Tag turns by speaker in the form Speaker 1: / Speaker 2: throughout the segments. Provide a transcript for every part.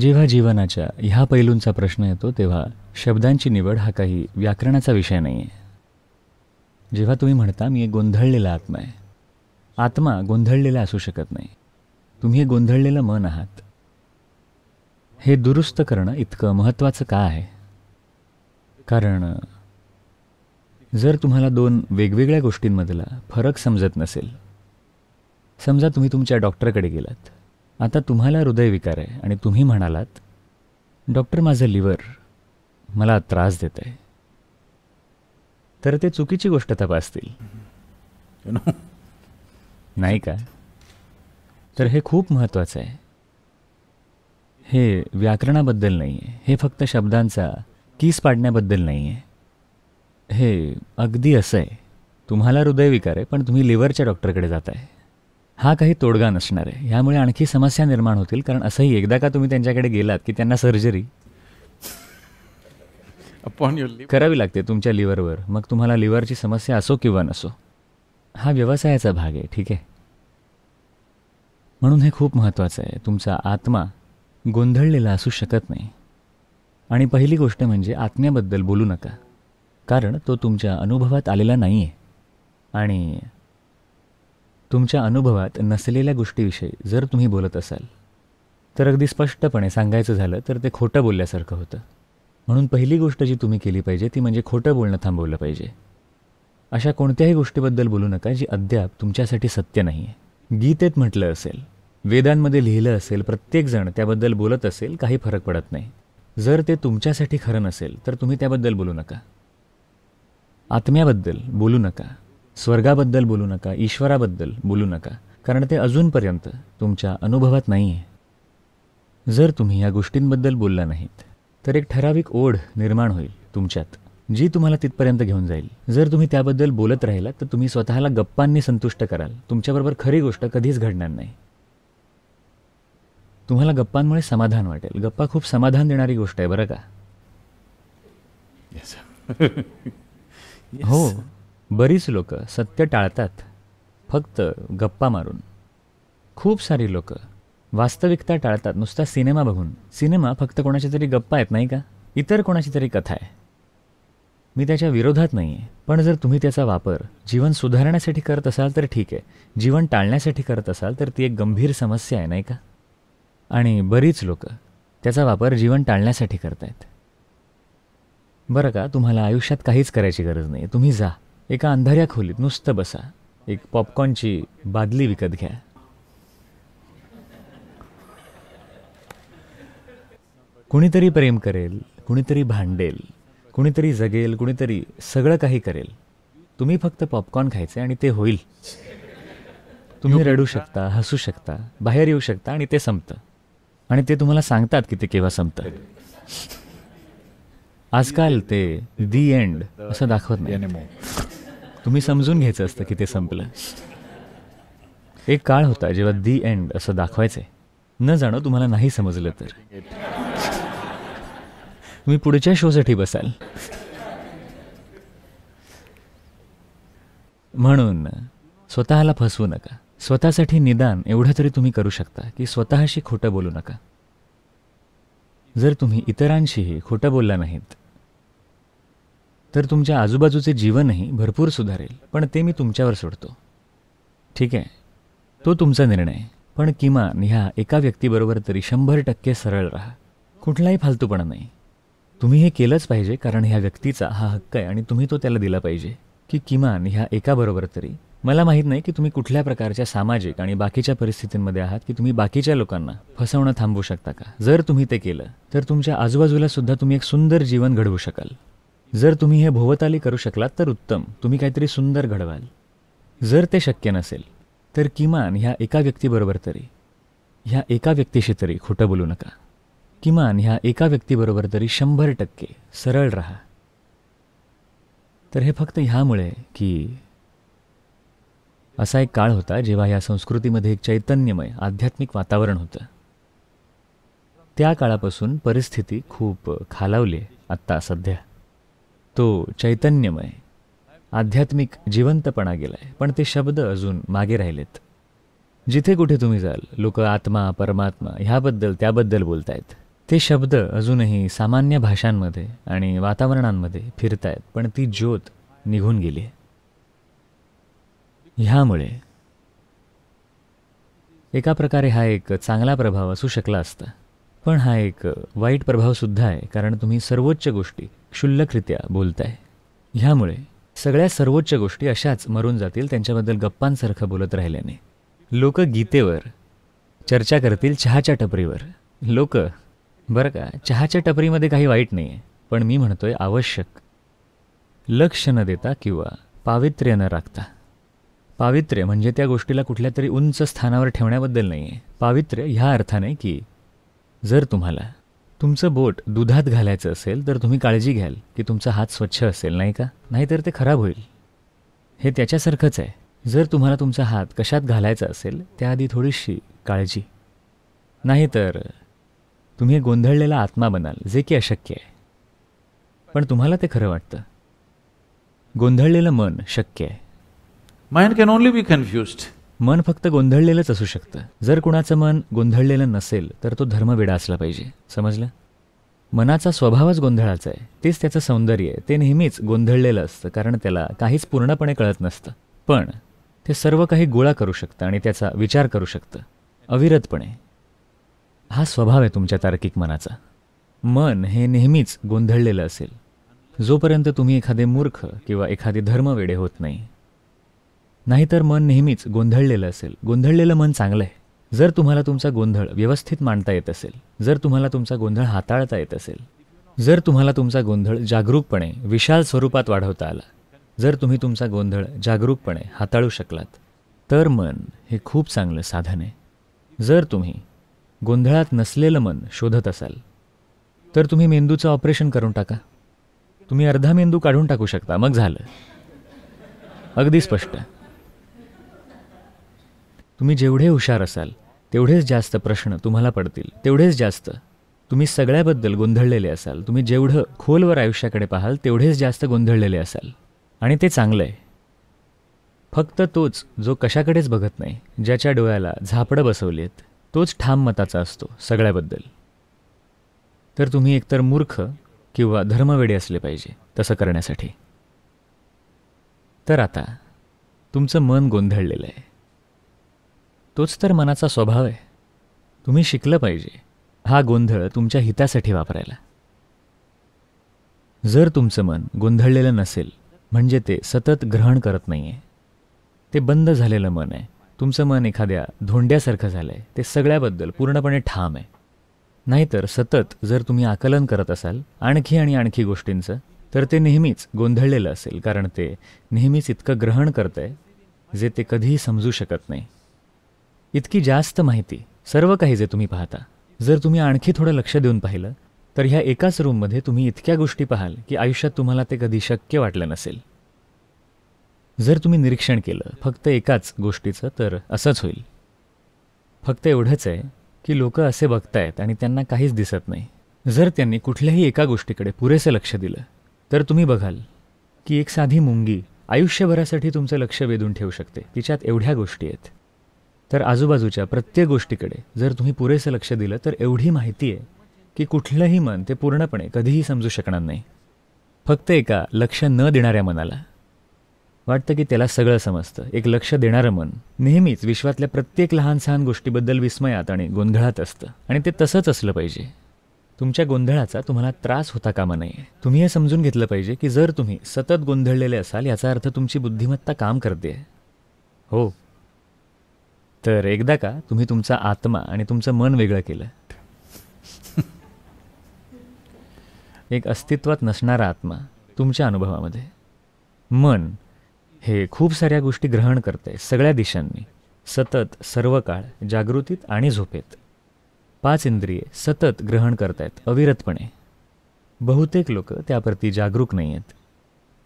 Speaker 1: जेव्हा जीवनाच्या ह्या पैलूंचा प्रश्न येतो तेव्हा शब्दांची निवड हा काही व्याकरणाचा विषय नाही आहे जेव्हा तुम्ही म्हणता मी एक गोंधळलेला आत्मा आहे आत्मा गोंधळलेला असू शकत नाही तुम्ही हे गोंधळलेलं मन आहात हे दुरुस्त करणं इतकं महत्त्वाचं का आहे कारण जर तुम्हाला दोन वेगवेगळ्या गोष्टींमधला फरक समजत नसेल समजा तुम्ही तुमच्या डॉक्टरकडे गेलात आता तुम्हाला हृदयविकार आहे आणि तुम्ही म्हणालात डॉक्टर माझं लिव्हर मला त्रास देत आहे तर ते चुकीची गोष्ट तपासतील नाही का तर हे खूप महत्त्वाचं आहे हे व्याकरणाबद्दल नाही आहे हे फक्त शब्दांचा कीस पाडण्याबद्दल नाही आहे हे अगदी असं आहे तुम्हाला हृदयविकार आहे पण तुम्ही लिव्हरच्या डॉक्टरकडे जात आहे हा काही तोडगा नसणार आहे ह्यामुळे आणखी समस्या निर्माण होतील कारण असंही एकदा का तुम्ही त्यांच्याकडे गेलात की त्यांना सर्जरी करावी लागते तुमच्या लिव्हरवर मग तुम्हाला लिव्हरची समस्या असो किंवा नसो हा व्यवसायाचा भाग आहे ठीक आहे म्हणून हे खूप महत्त्वाचं आहे तुमचा आत्मा गोंधळलेला असू शकत नाही आणि पहिली गोष्ट म्हणजे आत्म्याबद्दल बोलू नका कारण तो तुमच्या अनुभवात आलेला नाही आहे आणि तुमच्या अनुभवात नसलेल्या गोष्टीविषयी जर तुम्ही बोलत असाल तर अगदी स्पष्टपणे सांगायचं झालं तर ते खोटं बोलल्यासारखं होतं म्हणून पहिली गोष्ट जी तुम्ही केली पाहिजे ती म्हणजे खोटं बोलणं थांबवलं पाहिजे अशा कोणत्याही गोष्टीबद्दल बोलू नका जी अद्याप तुमच्यासाठी सत्य नाही आहे गीतेत म्हटलं असेल वेदांमध्ये लिहिलं असेल प्रत्येकजण त्याबद्दल बोलत असेल काही फरक पडत नाही जर ते तुमच्यासाठी खरं नसेल तर तुम्ही त्याबद्दल बोलू नका आत्म्याबद्दल बोलू नका स्वर्गाबद्दल बोलू नका ईश्वराबद्दल बोलू नका कारण ते अजूनपर्यंत तुमच्या अनुभवात नाही आहे जर तुम्ही या गोष्टींबद्दल बोलला नाहीत तर एक ठराविक ओढ निर्माण होईल तुमच्यात जी तुम्हाला तिथपर्यंत घेऊन जाईल जर तुम्ही त्याबद्दल बोलत राहिलात तर तुम्ही स्वतःला गप्पांनी संतुष्ट कराल तुमच्याबरोबर खरी गोष्ट कधीच घडणार नाही तुम्हाला गप्पांमुळे समाधान वाटेल गप्पा खूप समाधान देणारी गोष्ट आहे बरं का हो बरीच लोक सत्य टाळतात फक्त गप्पा मारून खूप सारी लोक वास्तविकता टाळतात नुसता सिनेमा बघून सिनेमा फक्त कोणाची तरी गप्पा आहेत नाही का इतर कोणाची तरी कथा आहे मी त्याच्या विरोधात नाही आहे पण जर तुम्ही त्याचा वापर जीवन सुधारण्यासाठी करत असाल तर ठीक आहे जीवन टाळण्यासाठी करत असाल तर ती एक गंभीर समस्या आहे नाही का आणि बरीच लोक त्याचा वापर जीवन टाळण्यासाठी करत आहेत बरं का तुम्हाला आयुष्यात काहीच करायची गरज नाही तुम्ही जा एका अंधाऱ्या खोलीत नुसतं बसा एक पॉपकॉर्नची बादली विकत घ्या कुणीतरी प्रेम करेल कुणीतरी भांडेल कुणीतरी जगेल कुणीतरी सगळं काही करेल तुम्ही फक्त पॉपकॉर्न खायचे आणि ते होईल तुम्ही रडू शकता हसू शकता बाहेर येऊ शकता आणि ते संपतं आणि ते तुम्हाला सांगतात की ते केव्हा संपतं आजकाल ते दी एंड असं दाखवत नाही तुम्ही समजून घ्यायचं असतं की ते संपलं एक काळ होता जेव्हा दी एंड असं दाखवायचंय न जाणं तुम्हाला नाही समजलं तर तुम्ही पुढच्या शोसाठी बसाल म्हणून स्वतःला फसवू नका स्वतःसाठी निदान एवढं तरी तुम्ही करू शकता की स्वतःशी खोटं बोलू नका जर तुम्ही इतरांशीही खोटं बोलला नाहीत तर तुमच्या आजूबाजूचे जीवनही भरपूर सुधारेल पण ते मी तुमच्यावर सोडतो ठीक आहे तो तुमचा निर्णय पण किमान ह्या एका व्यक्तीबरोबर तरी शंभर टक्के सरळ राहा कुठलाही फालतूपणा नाही तुम्ही हे केलंच पाहिजे कारण ह्या व्यक्तीचा हा हक्क आहे आणि तुम्ही तो त्याला दिला पाहिजे की किमान ह्या एकाबरोबर तरी मला माहीत नाही की तुम्ही कुठल्या प्रकारच्या सामाजिक आणि बाकीच्या परिस्थितींमध्ये आहात की तुम्ही बाकीच्या लोकांना फसवणं थांबवू शकता का जर तुम्ही ते केलं तर तुमच्या आजूबाजूला सुद्धा तुम्ही एक सुंदर जीवन घडवू शकाल जर तुम्ही हे भोवताली करू शकलात तर उत्तम तुम्ही काहीतरी सुंदर घडवाल जर ते शक्य नसेल तर किमान ह्या एका व्यक्तीबरोबर तरी ह्या एका व्यक्तीशी तरी खोटं बोलू नका किमान ह्या एका व्यक्तीबरोबर तरी शंभर टक्के सरळ राहा तर हे फक्त ह्यामुळे की असा एक काळ होता जेव्हा ह्या संस्कृतीमध्ये एक चैतन्यमय आध्यात्मिक वातावरण होतं त्या काळापासून परिस्थिती खूप खालावली आत्ता सध्या तो चैतन्यमय आध्यात्मिक जिवंतपणा गेला आहे पण ते शब्द अजून मागे राहिलेत जिथे कुठे तुम्ही जाल लोक आत्मा परमात्मा ह्याबद्दल त्याबद्दल बोलतायत ते शब्द अजूनही सामान्य भाषांमध्ये आणि वातावरणांमध्ये फिरतायत पण ती ज्योत निघून गेली आहे ह्यामुळे एका प्रकारे हा एक चांगला प्रभाव असू शकला असता पण हा एक वाईट प्रभावसुद्धा आहे कारण तुम्ही सर्वोच्च गोष्टी क्षुल्लकरित्या बोलत आहे ह्यामुळे सगळ्या सर्वोच्च गोष्टी अशाच मरून जातील त्यांच्याबद्दल गप्पांसारखं बोलत राहिल्याने लोक गीतेवर चर्चा करतील चहाच्या टपरीवर लोक बरं का चहाच्या टपरीमध्ये काही वाईट नाही आहे पण मी म्हणतोय आवश्यक लक्ष न देता किंवा पावित्र्य न राखता पावित्र्य म्हणजे त्या गोष्टीला कुठल्या तरी उंच स्थानावर ठेवण्याबद्दल नाही आहे पावित्र्य ह्या अर्थाने की जर तुम्हाला तुमचं बोट दुधात घालायचं असेल तर तुम्ही काळजी घ्याल की तुमचा हात स्वच्छ असेल नाही का नाहीतर ते खराब होईल हे त्याच्यासारखंच आहे जर तुम्हाला तुमचा हात कशात घालायचा असेल त्याआधी थोडीशी काळजी नाहीतर तुम्ही गोंधळलेला आत्मा बनाल जे की अशक्य आहे पण तुम्हाला ते खरं वाटतं गोंधळलेलं मन शक्य आहे mind can only be confused मन फक्त गोंधळलेलंच असू शकतं जर कुणाचं मन गोंधळलेलं नसेल तर तो धर्मविडा असला पाहिजे समजलं मनाचा स्वभावच गोंधळाचा आहे तेच त्याचं सौंदर्य आहे ते नेहमीच गोंधळलेलं असतं कारण त्याला काहीच पूर्णपणे कळत नसतं पण ते सर्व काही गोळा करू शकतं आणि त्याचा विचार करू शकतं अविरतपणे हा स्वभाव आहे तुमच्या तार्किक मनाचा मन हे नेहमीच गोंधळलेलं असेल जोपर्यंत तुम्ही एखादे मूर्ख किंवा एखादे धर्मवेडे होत नाही नाहीतर मन नेहमीच गोंधळलेलं असेल गोंधळलेलं मन चांगलं आहे जर तुम्हाला तुमचा गोंधळ व्यवस्थित मांडता येत असेल जर तुम्हाला तुमचा गोंधळ हाताळता येत असेल जर तुम्हाला तुमचा गोंधळ जागरूकपणे विशाल स्वरूपात वाढवता आला जर तुम्ही तुमचा गोंधळ जागरूकपणे हाताळू शकलात तर मन हे खूप चांगलं साधन आहे जर तुम्ही गोंधळात नसलेलं मन शोधत असाल तर तुम्ही मेंदूचं ऑपरेशन करून टाका तुम्ही अर्धा मेंदू काढून टाकू शकता मग झालं अगदी स्पष्ट तुम्ही जेवढे हुशार असाल तेवढेच जास्त प्रश्न तुम्हाला पडतील तेवढेच जास्त तुम्ही सगळ्याबद्दल गोंधळलेले असाल तुम्ही जेवढं खोलवर आयुष्याकडे पाहाल तेवढेच जास्त गोंधळलेले असाल आणि ते चांगलं आहे फक्त तोच जो कशाकडेच बघत नाही ज्याच्या डोळ्याला झापडं बसवली आहेत तोच ठाम मताचा असतो सगळ्याबद्दल तर तुम्ही एकतर मूर्ख किंवा धर्मवेडे असले पाहिजे तसं करण्यासाठी तर आता तुमचं मन गोंधळलेलं आहे तोच तर मनाचा स्वभाव आहे तुम्ही शिकलं पाहिजे हा गोंधळ तुमच्या हितासाठी वापरायला जर तुमचं मन गोंधळलेलं नसेल म्हणजे ते सतत ग्रहण करत नाही आहे ते बंद झालेलं मन आहे तुमचं मन एखाद्या धोंड्यासारखं झालं आहे ते सगळ्याबद्दल पूर्णपणे ठाम आहे नाहीतर सतत जर तुम्ही आकलन करत असाल आणखी आणि आणखी गोष्टींचं तर ते नेहमीच गोंधळलेलं असेल कारण ते नेहमीच इतकं ग्रहण करतं आहे जे ते कधीही समजू शकत नाही इतकी जास्त माहिती सर्व काही जे तुम्ही पाहता जर तुम्ही आणखी थोडं लक्ष देऊन पाहिलं तर ह्या एकाच रूममध्ये तुम्ही इतक्या गोष्टी पाहाल की आयुष्यात तुम्हाला ते कधी शक्य वाटलं नसेल जर तुम्ही निरीक्षण केलं फक्त एकाच गोष्टीचं तर असंच होईल फक्त एवढंच आहे की लोक असे बघतायत आणि त्यांना काहीच दिसत नाही जर त्यांनी कुठल्याही एका गोष्टीकडे पुरेसं लक्ष दिलं तर तुम्ही बघाल की एक साधी मुंगी आयुष्यभरासाठी तुमचं लक्ष वेधून ठेवू शकते तिच्यात एवढ्या गोष्टी आहेत तर आजूबाजूच्या प्रत्येक गोष्टीकडे जर तुम्ही पुरेसं लक्ष दिलं तर एवढी माहिती आहे की कुठलंही मन ते पूर्णपणे कधीही समजू शकणार नाही फक्त एका लक्ष न देणाऱ्या मनाला वाटतं की त्याला सगळं समजतं एक लक्ष देणारं मन नेहमीच विश्वातल्या प्रत्येक लहान सहान गोष्टीबद्दल विस्मयात आणि गोंधळात असतं आणि ते तसंच असलं पाहिजे तुमच्या गोंधळाचा तुम्हाला त्रास होता कामा नाही तुम्ही हे समजून घेतलं पाहिजे की जर तुम्ही सतत गोंधळलेले असाल याचा अर्थ तुमची बुद्धिमत्ता काम करते हो तर एकदा का तुम्ही तुमचा आत्मा आणि तुमचं मन वेगळं केलं एक अस्तित्वात नसणारा आत्मा तुमच्या अनुभवामध्ये मन हे खूप साऱ्या गोष्टी ग्रहण करते सगळ्या दिशांनी सतत सर्व काळ जागृतीत आणि झोपेत पाच इंद्रिये सतत ग्रहण करतायत अविरतपणे बहुतेक लोक त्याप्रती जागरूक नाही आहेत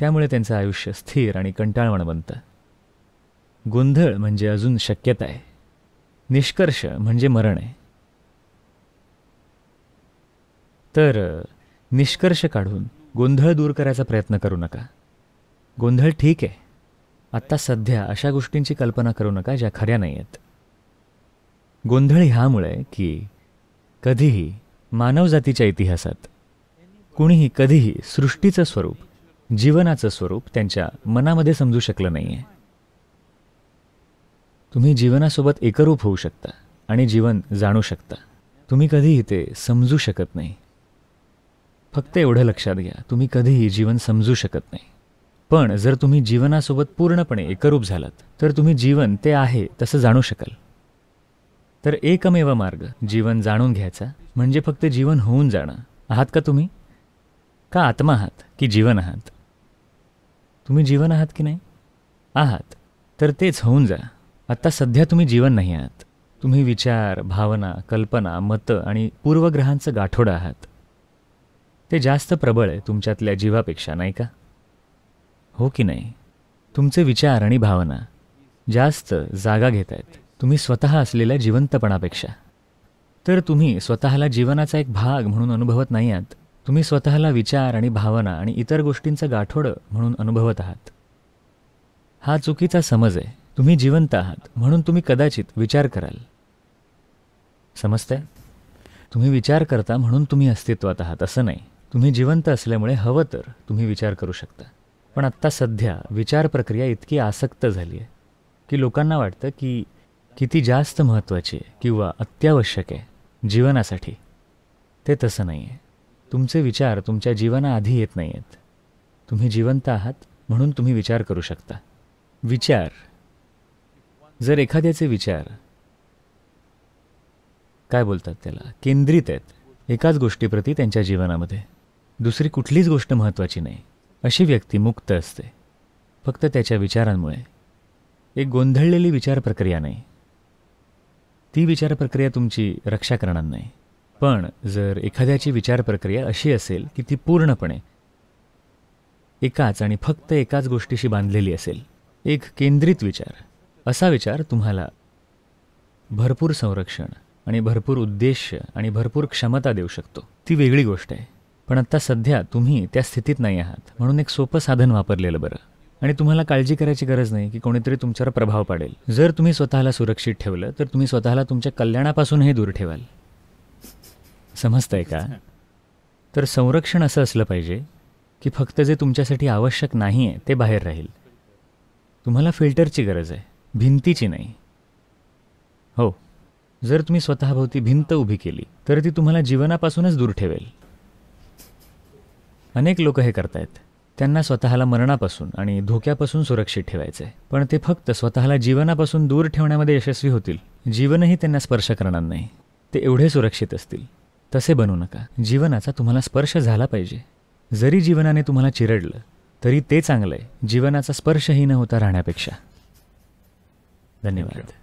Speaker 1: त्यामुळे त्यांचं आयुष्य स्थिर आणि कंटाळवण बनतं गोंधळ म्हणजे अजून शक्यता आहे निष्कर्ष म्हणजे मरण आहे तर निष्कर्ष काढून गोंधळ दूर करायचा प्रयत्न करू नका गोंधळ ठीक आहे आत्ता सध्या अशा गोष्टींची कल्पना करू नका ज्या खऱ्या नाही आहेत गोंधळ ह्यामुळे की कधीही मानवजातीच्या इतिहासात कुणीही कधीही सृष्टीचं स्वरूप जीवनाचं स्वरूप त्यांच्या मनामध्ये समजू शकलं नाही आहे तुम्ही जीवनासोबत एकरूप होऊ शकता आणि जीवन जाणू शकता तुम्ही कधीही ते समजू शकत नाही फक्त एवढं लक्षात घ्या तुम्ही कधीही जीवन समजू शकत नाही पण जर तुम्ही जीवनासोबत पूर्णपणे एकरूप झालात तर तुम्ही जीवन ते आहे तसं जाणू शकाल तर एकमेव मार्ग जीवन जाणून घ्यायचा म्हणजे फक्त जीवन होऊन जाणं आहात का तुम्ही का आत्मा आहात की जीवन आहात तुम्ही जीवन आहात की नाही आहात तर तेच होऊन जा आत्ता सध्या तुम्ही जीवन नाही आहात तुम्ही विचार भावना कल्पना मतं आणि पूर्वग्रहांचं गाठोडं आहात ते जास्त प्रबळ आहे तुमच्यातल्या जीवापेक्षा नाही का हो की नाही तुमचे विचार आणि भावना जास्त जागा घेत आहेत तुम्ही स्वतः असलेल्या जिवंतपणापेक्षा तर तुम्ही स्वतःला जीवनाचा एक भाग म्हणून अनुभवत नाही आहात तुम्ही स्वतःला विचार आणि भावना आणि इतर गोष्टींचं गाठोडं म्हणून अनुभवत आहात हा चुकीचा समज आहे तुम्ही जिवंत आहात म्हणून तुम्ही कदाचित विचार कराल आहे तुम्ही विचार करता म्हणून तुम्ही अस्तित्वात आहात असं नाही तुम्ही जिवंत असल्यामुळे हवं तर तुम्ही विचार करू शकता पण आत्ता सध्या विचार प्रक्रिया इतकी आसक्त झाली आहे की लोकांना वाटतं की किती जास्त महत्त्वाची आहे किंवा अत्यावश्यक आहे जीवनासाठी ते तसं नाही आहे तुमचे विचार तुमच्या जीवनाआधी येत नाही आहेत तुम्ही जिवंत आहात म्हणून तुम्ही विचार करू शकता विचार जर एखाद्याचे विचार काय बोलतात त्याला केंद्रित आहेत एकाच गोष्टीप्रती त्यांच्या जीवनामध्ये दुसरी कुठलीच गोष्ट महत्त्वाची नाही अशी व्यक्ती मुक्त असते फक्त त्याच्या विचारांमुळे एक गोंधळलेली विचार प्रक्रिया नाही ती विचार प्रक्रिया तुमची रक्षा करणार नाही पण जर एखाद्याची विचार प्रक्रिया अशी असेल की ती पूर्णपणे एकाच आणि फक्त एकाच गोष्टीशी बांधलेली असेल एक केंद्रित विचार असा विचार तुम्हाला भरपूर संरक्षण आणि भरपूर उद्देश आणि भरपूर क्षमता देऊ शकतो ती वेगळी गोष्ट आहे पण आत्ता सध्या तुम्ही त्या स्थितीत नाही आहात म्हणून एक सोपं साधन वापरलेलं बरं आणि तुम्हाला काळजी करायची गरज नाही की कोणीतरी तुमच्यावर प्रभाव पाडेल जर तुम्ही स्वतःला सुरक्षित ठेवलं तर तुम्ही स्वतःला तुमच्या कल्याणापासूनही दूर ठेवाल समजतंय का तर संरक्षण असं असलं पाहिजे की फक्त जे तुमच्यासाठी आवश्यक नाही आहे ते बाहेर राहील तुम्हाला फिल्टरची गरज आहे भिंतीची नाही हो जर तुम्ही स्वतःभोवती भिंत उभी केली तर ती तुम्हाला जीवनापासूनच दूर ठेवेल अनेक लोक हे करतायत त्यांना स्वतःला मरणापासून आणि धोक्यापासून सुरक्षित ठेवायचे पण ते फक्त स्वतःला जीवनापासून दूर ठेवण्यामध्ये यशस्वी होतील जीवनही त्यांना स्पर्श करणार नाही ते एवढे सुरक्षित असतील तसे बनू नका जीवनाचा तुम्हाला स्पर्श झाला पाहिजे जरी जीवनाने तुम्हाला चिरडलं तरी ते चांगलं आहे जीवनाचा स्पर्शही न होता राहण्यापेक्षा धन्यवाद